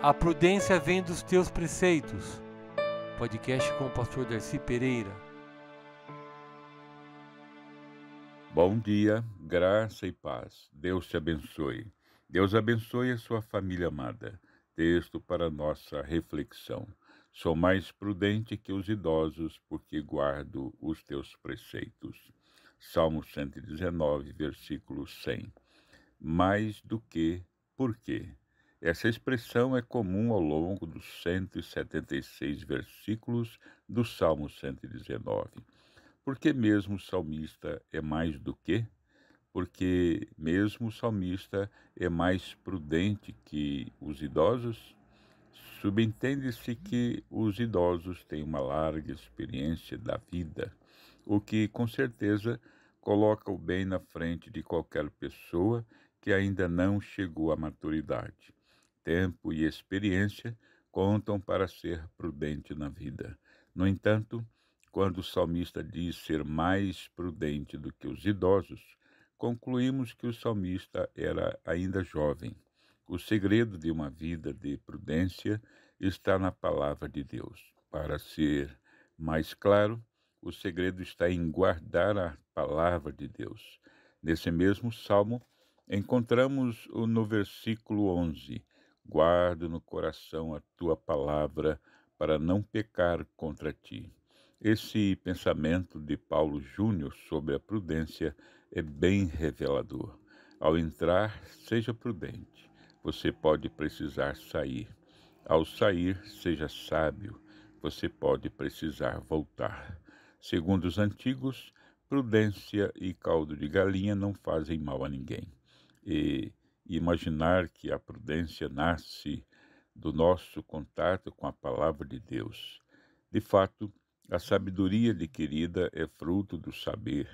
A prudência vem dos teus preceitos. Podcast com o pastor Darcy Pereira. Bom dia, graça e paz. Deus te abençoe. Deus abençoe a sua família amada. Texto para nossa reflexão. Sou mais prudente que os idosos, porque guardo os teus preceitos. Salmo 119, versículo 100. Mais do que, por quê? Essa expressão é comum ao longo dos 176 versículos do Salmo 119. Porque mesmo o salmista é mais do que? Porque mesmo o salmista é mais prudente que os idosos? Subentende-se que os idosos têm uma larga experiência da vida, o que com certeza coloca o bem na frente de qualquer pessoa que ainda não chegou à maturidade tempo e experiência contam para ser prudente na vida. No entanto, quando o salmista diz ser mais prudente do que os idosos, concluímos que o salmista era ainda jovem. O segredo de uma vida de prudência está na palavra de Deus. Para ser mais claro, o segredo está em guardar a palavra de Deus. Nesse mesmo salmo, encontramos no versículo 11: guardo no coração a tua palavra para não pecar contra ti. Esse pensamento de Paulo Júnior sobre a prudência é bem revelador. Ao entrar, seja prudente. Você pode precisar sair. Ao sair, seja sábio. Você pode precisar voltar. Segundo os antigos, prudência e caldo de galinha não fazem mal a ninguém. E e imaginar que a prudência nasce do nosso contato com a palavra de Deus. De fato, a sabedoria adquirida é fruto do saber,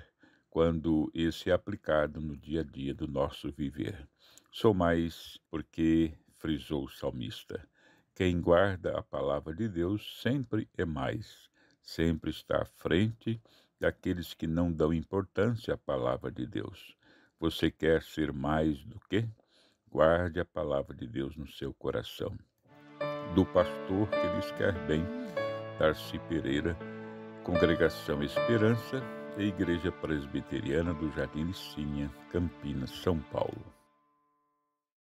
quando esse é aplicado no dia a dia do nosso viver. Sou mais porque, frisou o salmista, quem guarda a palavra de Deus sempre é mais, sempre está à frente daqueles que não dão importância à palavra de Deus. Você quer ser mais do que? guarde a palavra de Deus no seu coração. Do pastor que lhes quer bem, Darcy Pereira, Congregação Esperança e Igreja Presbiteriana do Jardim Licinha, Campinas, São Paulo.